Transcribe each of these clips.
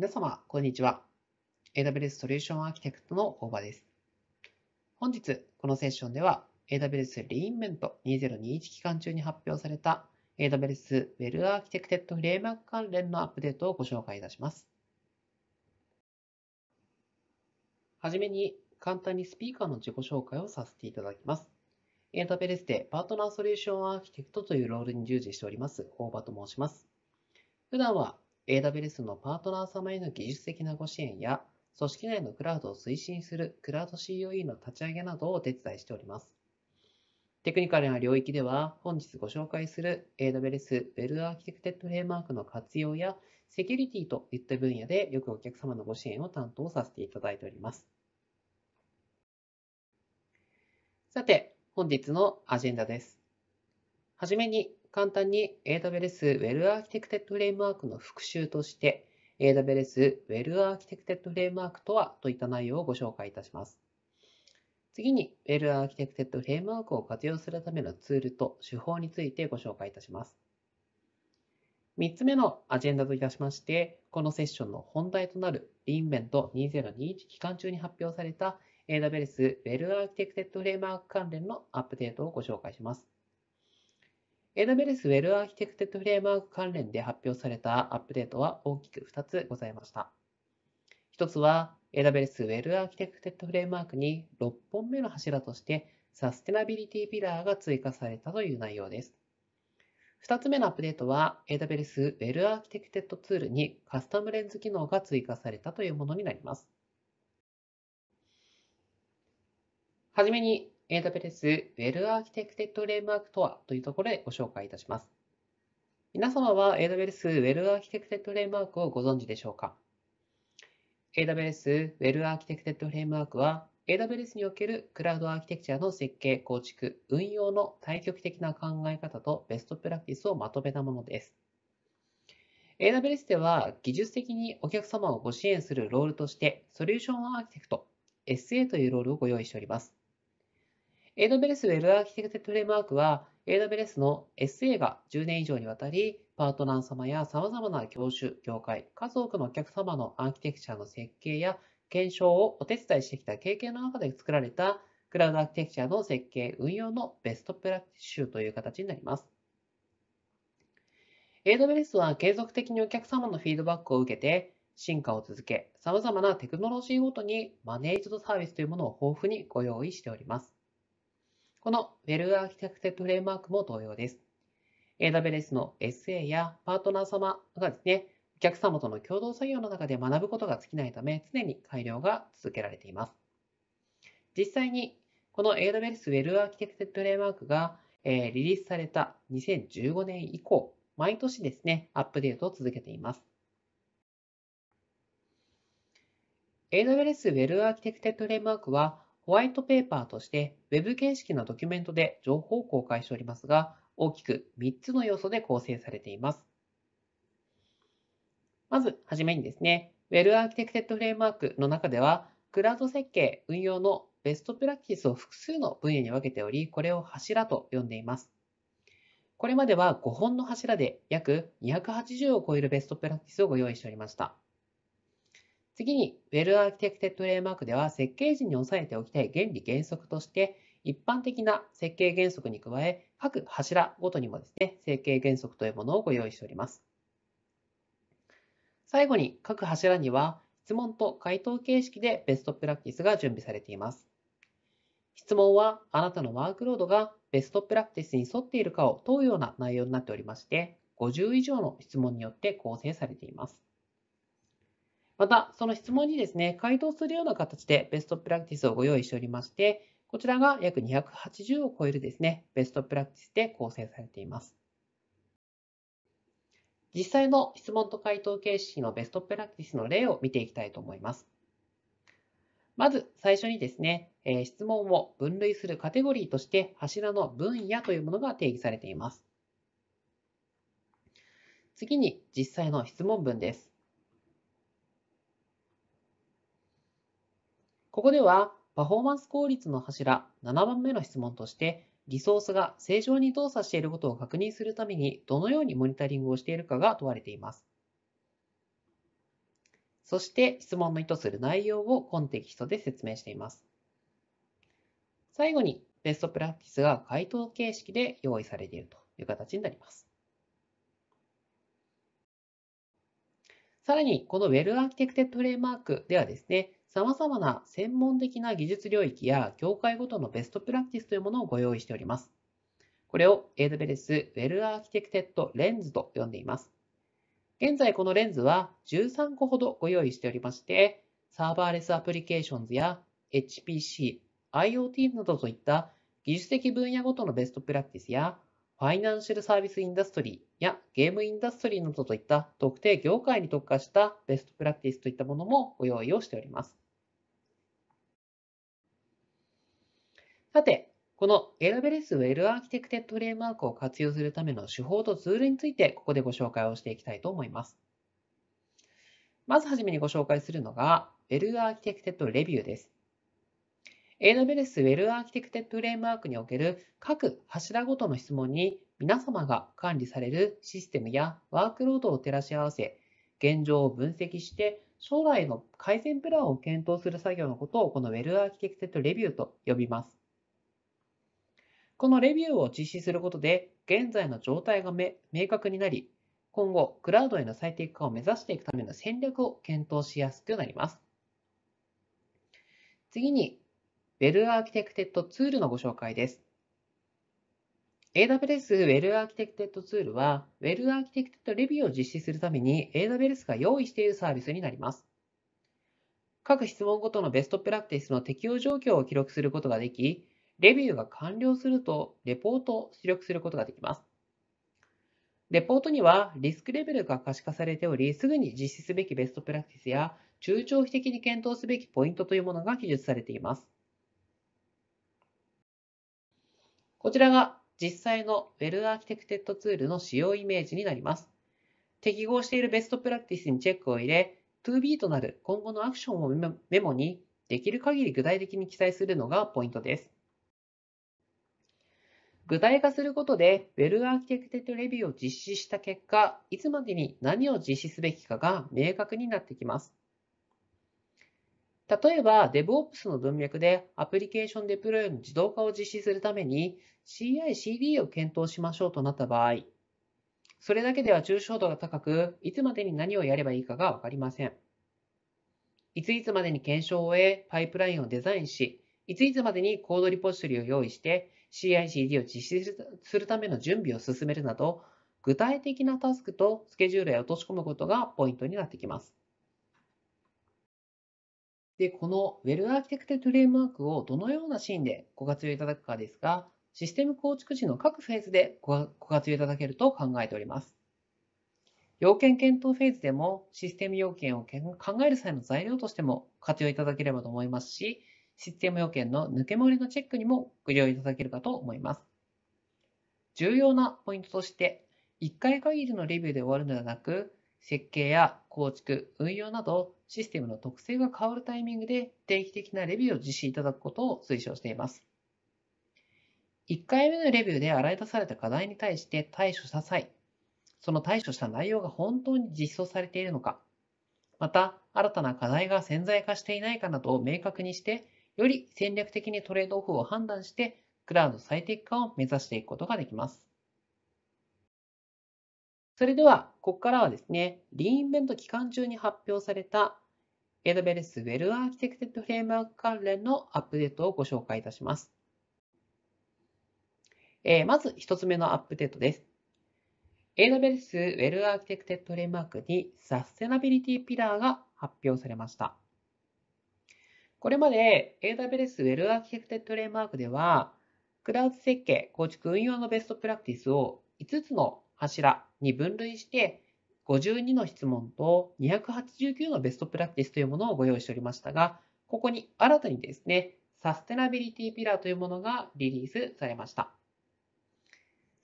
皆様、こんにちは。AWS ソリューションアーキテクトの大場です。本日、このセッションでは AWS リインメント2021期間中に発表された AWS Well Architected Framework 関連のアップデートをご紹介いたします。はじめに簡単にスピーカーの自己紹介をさせていただきます。AWS でパートナーソリューションアーキテクトというロールに従事しております、大場と申します。普段は AWS のパートナー様への技術的なご支援や、組織内のクラウドを推進するクラウド COE の立ち上げなどをお手伝いしております。テクニカルな領域では、本日ご紹介する AWS Well Architected Framework の活用や、セキュリティといった分野でよくお客様のご支援を担当させていただいております。さて、本日のアジェンダです。はじめに簡単に AWS Well Architected Framework の復習として AWS Well Architected Framework とはといった内容をご紹介いたします。次に Well Architected Framework を活用するためのツールと手法についてご紹介いたします。3つ目のアジェンダといたしまして、このセッションの本題となる Reinvent2021 期間中に発表された AWS Well Architected Framework 関連のアップデートをご紹介します。AWS Well Architected Framework 関連で発表されたアップデートは大きく2つございました。1つは AWS Well Architected Framework に6本目の柱としてサステナビリティピラーが追加されたという内容です。2つ目のアップデートは AWS Well Architected ツールにカスタムレンズ機能が追加されたというものになります。はじめに AWS Well Architected Framework とはというところでご紹介いたします。皆様は AWS Well Architected Framework をご存知でしょうか ?AWS Well Architected Framework は AWS におけるクラウドアーキテクチャの設計、構築、運用の対極的な考え方とベストプラクティスをまとめたものです。AWS では技術的にお客様をご支援するロールとして、ソリューションアーキテクト、SA というロールをご用意しております。AWS Web アーキテクテ a レ e w o ークは AWS の SA が10年以上にわたり、パートナー様や様々な業種、業界、数多くのお客様のアーキテクチャの設計や検証をお手伝いしてきた経験の中で作られたクラウドアーキテクチャの設計、運用のベストプラクティッシュという形になります。AWS は継続的にお客様のフィードバックを受けて、進化を続け、様々なテクノロジーごとにマネージドサービスというものを豊富にご用意しております。この Well アーキテクテ a レー w o ークも同様です。AWS の SA やパートナー様がですね、お客様との共同作業の中で学ぶことが尽きないため、常に改良が続けられています。実際に、この AWS Well Architected Framework が、えリリースされた2015年以降、毎年ですね、アップデートを続けています。AWS Well Architected Framework は、ホワイトペーパーとして Web 形式のドキュメントで情報を公開しておりますが、大きく3つの要素で構成されています。まず、はじめにですね、Well Architected Framework の中では、クラウド設計、運用のベストプラクティスを複数の分野に分けており、これを柱と呼んでいます。これまでは5本の柱で約280を超えるベストプラクティスをご用意しておりました。次に、Well Architected ク e w o r k では設計時に押さえておきたい原理原則として、一般的な設計原則に加え、各柱ごとにもですね、設計原則というものをご用意しております。最後に、各柱には質問と回答形式でベストプラクティスが準備されています。質問は、あなたのワークロードがベストプラクティスに沿っているかを問うような内容になっておりまして、50以上の質問によって構成されています。また、その質問にですね、回答するような形でベストプラクティスをご用意しておりまして、こちらが約280を超えるですね、ベストプラクティスで構成されています。実際の質問と回答形式のベストプラクティスの例を見ていきたいと思います。まず最初にですね、質問を分類するカテゴリーとして柱の分野というものが定義されています。次に実際の質問文です。ここでは、パフォーマンス効率の柱7番目の質問として、リソースが正常に動作していることを確認するためにどのようにモニタリングをしているかが問われています。そして質問の意図する内容をコンテキストで説明しています。最後にベストプラクティスが回答形式で用意されているという形になります。さらに、この Well Architected Framework ではですね、様々な専門的な技術領域や業界ごとのベストプラクティスというものをご用意しております。これを AWS Well Architected Lens と呼んでいます。現在このレンズは13個ほどご用意しておりまして、サーバーレスアプリケーションズや HPC、IoT などといった技術的分野ごとのベストプラクティスやファイナンシャルサービスインダストリーやゲームインダストリーなどといった特定業界に特化したベストプラクティスといったものもご用意をしております。さて、この AWS Well Architected Framework を活用するための手法とツールについてここでご紹介をしていきたいと思います。まずはじめにご紹介するのがウェル l Architected Review です。AWS Well Architected Framework における各柱ごとの質問に皆様が管理されるシステムやワークロードを照らし合わせ、現状を分析して将来の改善プランを検討する作業のことをこの Well Architected Review と呼びます。このレビューを実施することで、現在の状態が明確になり、今後、クラウドへの最適化を目指していくための戦略を検討しやすくなります。次に、Well Architected ツールのご紹介です。AWS Well Architected ツールは Well Architected レビューを実施するために AWS が用意しているサービスになります。各質問ごとのベストプラクティスの適用状況を記録することができ、レビューが完了するとレポートを出力することができます。レポートにはリスクレベルが可視化されており、すぐに実施すべきベストプラクティスや中長期的に検討すべきポイントというものが記述されています。こちらが実際の Well アーキテクテッドツールの使用イメージになります。適合しているベストプラクティスにチェックを入れ、2B となる今後のアクションをメモにできる限り具体的に記載するのがポイントです。具体化することで Well アーキテクテッドレビューを実施した結果、いつまでに何を実施すべきかが明確になってきます。例えば DevOps の文脈でアプリケーションデプロイの自動化を実施するために CI/CD を検討しましょうとなった場合、それだけでは抽象度が高く、いつまでに何をやればいいかがわかりません。いついつまでに検証を終え、パイプラインをデザインし、いついつまでにコードリポジトリを用意して、CI/CD を実施するための準備を進めるなど、具体的なタスクとスケジュールへ落とし込むことがポイントになってきます。で、この Web アーキテクト a レ e w o ークをどのようなシーンでご活用いただくかですが、システム構築時の各フェーズでご活用いただけると考えております。要件検討フェーズでもシステム要件を考える際の材料としても活用いただければと思いますし、システム要件の抜け漏れのチェックにもご利用いただけるかと思います。重要なポイントとして、1回限りのレビューで終わるのではなく、設計や構築、運用などシステムの特性が変わるタイミングで定期的なレビューを実施いただくことを推奨しています。1回目のレビューで洗い出された課題に対して対処した際、その対処した内容が本当に実装されているのか、また新たな課題が潜在化していないかなどを明確にして、より戦略的にトレードオフを判断して、クラウド最適化を目指していくことができます。それでは、ここからはですね、リーンベント期間中に発表された AWS Well Architected Framework 関連のアップデートをご紹介いたします。えー、まず一つ目のアップデートです。AWS Well Architected Framework にサステナビリティピラーが発表されました。これまで AWS Well Architected Framework では、クラウド設計、構築、運用のベストプラクティスを5つの柱に分類して52の質問と289のベストプラクティスというものをご用意しておりましたが、ここに新たにですね、サステナビリティピラーというものがリリースされました。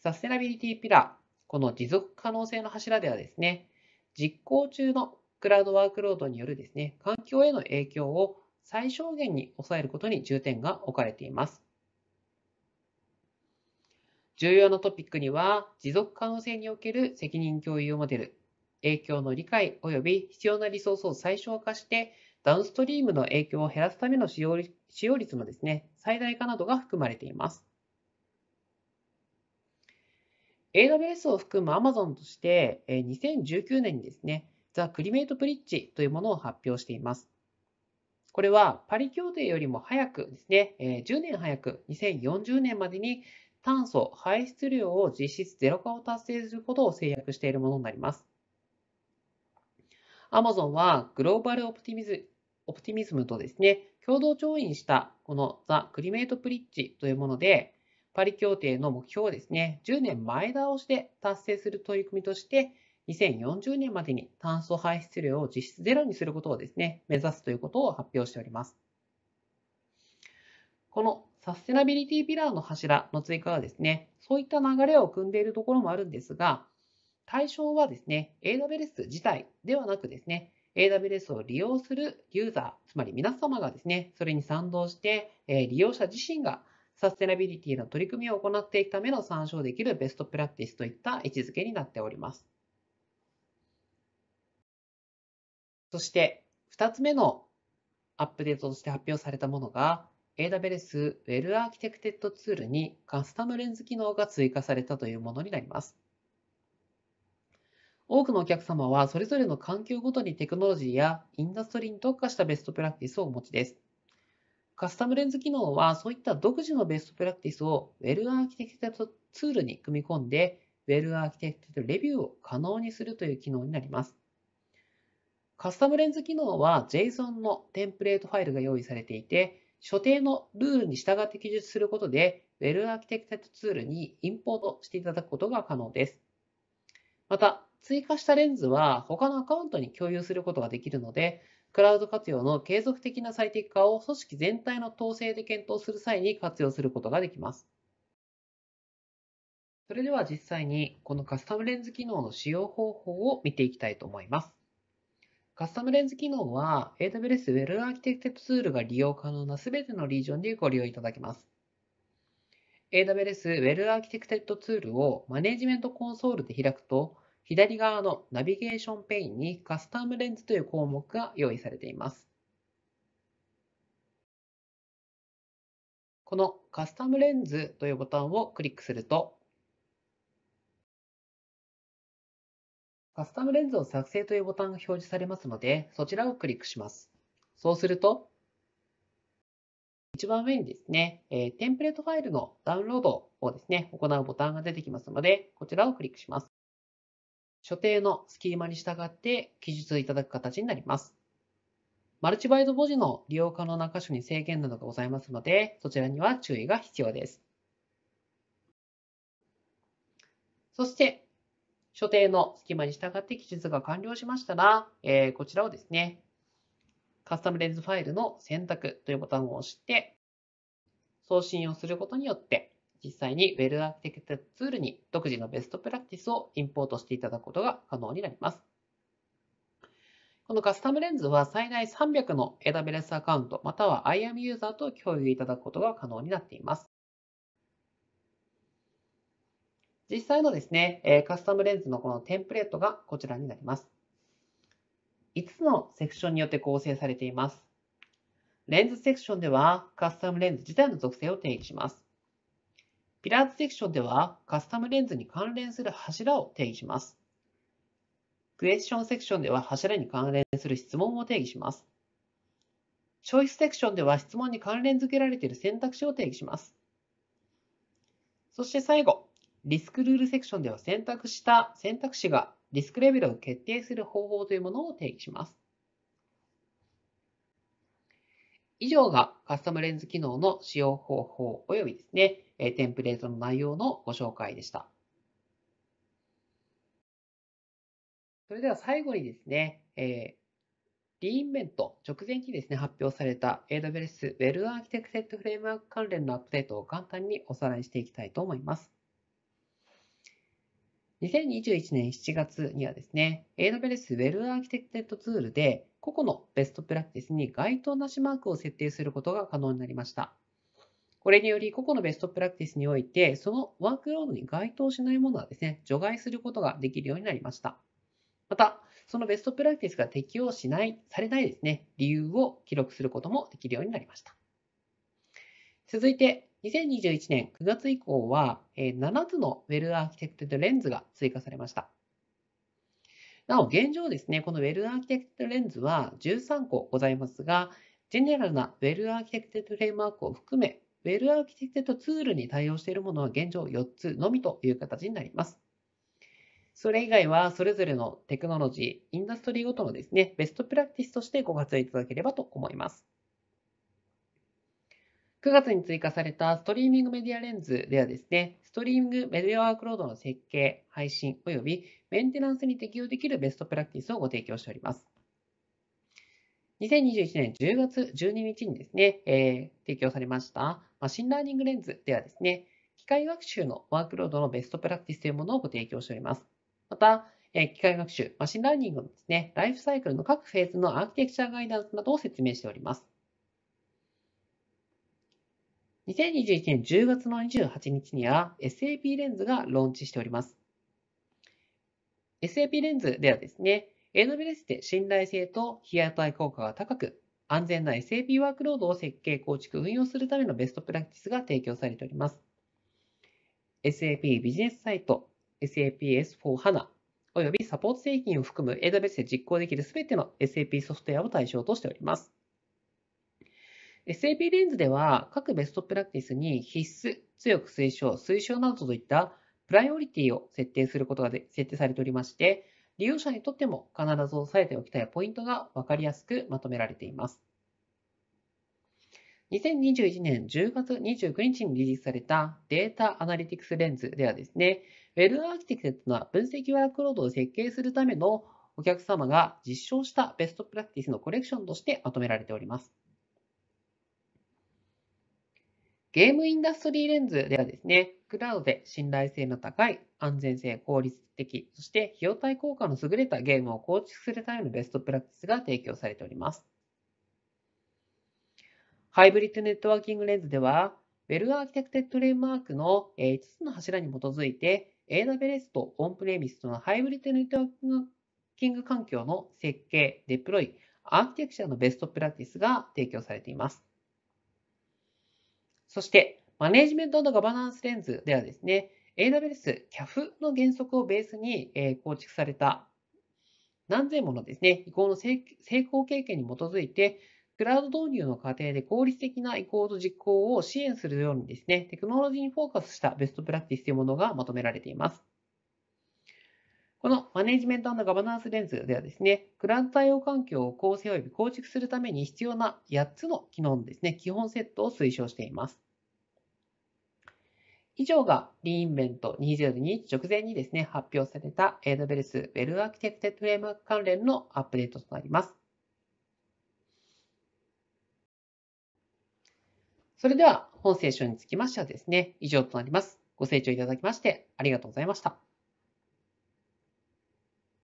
サステナビリティピラー、この持続可能性の柱ではですね、実行中のクラウドワークロードによるですね、環境への影響を最小限に抑えることに重点が置かれています。重要なトピックには、持続可能性における責任共有モデル、影響の理解及び必要なリソースを最小化して、ダウンストリームの影響を減らすための使用使用率のですね、最大化などが含まれています。AWS を含む Amazon として、2019年にですね、ザ・クリメイト・ブリッジというものを発表しています。これはパリ協定よりも早くですね、10年早く2040年までに炭素排出量を実質ゼロ化を達成することを制約しているものになります。Amazon はグローバルオプティミズオプティミズムとですね、共同調印したこのザ・クリメイト・プリッジというもので、パリ協定の目標をですね、10年前倒しで達成する取り組みとして、2040年までに炭素排出量を実質ゼロにすることをですね、目指すということを発表しております。このサステナビリティピラーの柱の追加はですね、そういった流れを組んでいるところもあるんですが、対象はですね、AWS 自体ではなくですね、AWS を利用するユーザー、つまり皆様がですね、それに賛同して、え利用者自身がサステナビリティの取り組みを行っていくための参照できるベストプラクティスといった位置づけになっております。そして、2つ目のアップデートとして発表されたものが、AWS Well Architected ツールにカスタムレンズ機能が追加されたというものになります。多くのお客様はそれぞれの環境ごとにテクノロジーやインダストリーに特化したベストプラクティスをお持ちです。カスタムレンズ機能はそういった独自のベストプラクティスを Well Architected ツールに組み込んで Well Architected レビューを可能にするという機能になります。カスタムレンズ機能は JSON のテンプレートファイルが用意されていて、所定のルールに従って記述することで、w e h アーキテク e d t ツールにインポートしていただくことが可能です。また、追加したレンズは他のアカウントに共有することができるので、クラウド活用の継続的な最適化を組織全体の統制で検討する際に活用することができます。それでは実際にこのカスタムレンズ機能の使用方法を見ていきたいと思います。カスタムレンズ機能は AWS Well Architected Tool が利用可能なすべてのリージョンでご利用いただけます。AWS Well Architected Tool をマネジメントコンソールで開くと、左側のナビゲーションペインにカスタムレンズという項目が用意されています。このカスタムレンズというボタンをクリックすると、カスタムレンズを作成というボタンが表示されますので、そちらをクリックします。そうすると、一番上にですね、えテンプレートファイルのダウンロードをですね、行うボタンが出てきますので、こちらをクリックします。所定のスキーマに従って記述いただく形になります。マルチバイド文字の利用可能な箇所に制限などがございますので、そちらには注意が必要です。そして、所定の隙間に従って記述が完了しましたら、えー、こちらをですね、カスタムレンズファイルの選択というボタンを押して、送信をすることによって、実際に Well Architected Tool に独自のベストプラクティスをインポートしていただくことが可能になります。このカスタムレンズは最大300の AWS アカウントまたは IAM ユーザーと共有いただくことが可能になっています。実際のですね、カスタムレンズのこのテンプレートがこちらになります。5つのセクションによって構成されています。レンズセクションではカスタムレンズ自体の属性を定義します。ピラーズセクションではカスタムレンズに関連する柱を定義します。クエスチョンセクションでは柱に関連する質問を定義します。チョイスセクションでは質問に関連付けられている選択肢を定義します。そして最後、リスクルールセクションでは選択した選択肢がリスクレベルを決定する方法というものを定義します。以上がカスタムレンズ機能の使用方法及びですね、テンプレートの内容のご紹介でした。それでは最後にですね、えー、リインベント直前にですね、発表された AWS Web アーキテクセットフレームワーク関連のアップデートを簡単におさらいしていきたいと思います。2021年7月にはですね、AWS Well Architected Tool で個々のベストプラクティスに該当なしマークを設定することが可能になりました。これにより、個々のベストプラクティスにおいて、そのワークロードに該当しないものはですね、除外することができるようになりました。また、そのベストプラクティスが適用しない、されないですね、理由を記録することもできるようになりました。続いて、2021年9月以降は、7つの Well アーキテクテッドレンズが追加されました。なお、現状ですね、この Well アーキテクテッドレンズは13個ございますが、ジェネラルな Well アーキテクテッドフレームワークを含め、Well アーキテクテッドツールに対応しているものは現状4つのみという形になります。それ以外は、それぞれのテクノロジー、インダストリーごとのですね、ベストプラクティスとしてご活用いただければと思います。9月に追加されたストリーミングメディアレンズではですね、ストリーミングメディアワークロードの設計、配信及びメンテナンスに適用できるベストプラクティスをご提供しております。2021年10月12日にですね、えー、提供されましたマシンラーニングレンズではですね、機械学習のワークロードのベストプラクティスというものをご提供しております。また、えー、機械学習、マシンラーニングのですね、ライフサイクルの各フェーズのアーキテクチャガイダンスなどを説明しております。2021年10月の28日には SAP レンズがローンチしております。SAP レンズではですね、AWS で信頼性と非ア対効果が高く、安全な SAP ワークロードを設計、構築、運用するためのベストプラクティスが提供されております。SAP ビジネスサイト、SAP S4HANA、およびサポート製品を含む AWS で実行できるすべての SAP ソフトウェアを対象としております。SAP レンズでは各ベストプラクティスに必須、強く推奨、推奨などといったプライオリティを設定することが設定されておりまして、利用者にとっても必ず押さえておきたいポイントが分かりやすくまとめられています。2021年10月29日にリリースされたデータアナリティクスレンズではですね、ウェルアーキテクトな分析ワークロードを設計するためのお客様が実証したベストプラクティスのコレクションとしてまとめられております。ゲームインダストリーレンズではですね、クラウドで信頼性の高い、安全性、効率的、そして費用対効果の優れたゲームを構築するためのベストプラクティスが提供されております。ハイブリッドネットワーキングレンズでは、ウェルアーキテクテッドレームワークの5つの柱に基づいて、AWS とオンプレミスとのハイブリッドネットワーキング環境の設計、デプロイ、アーキテクチャのベストプラクティスが提供されています。そして、マネジメントのガバナンスレンズではですね、AWS CAF の原則をベースに構築された何千ものですね、移行の成功経験に基づいて、クラウド導入の過程で効率的な移行と実行を支援するようにですね、テクノロジーにフォーカスしたベストプラクティスというものがまとめられています。このマネジメントガバナンスレンズではですね、クラウド対応環境を構成及び構築するために必要な8つの機能のですね、基本セットを推奨しています。以上がリーンベント2021直前にですね、発表された AWS Well Architected Framework 関連のアップデートとなります。それでは本セッションにつきましてはですね、以上となります。ご清聴いただきましてありがとうございました。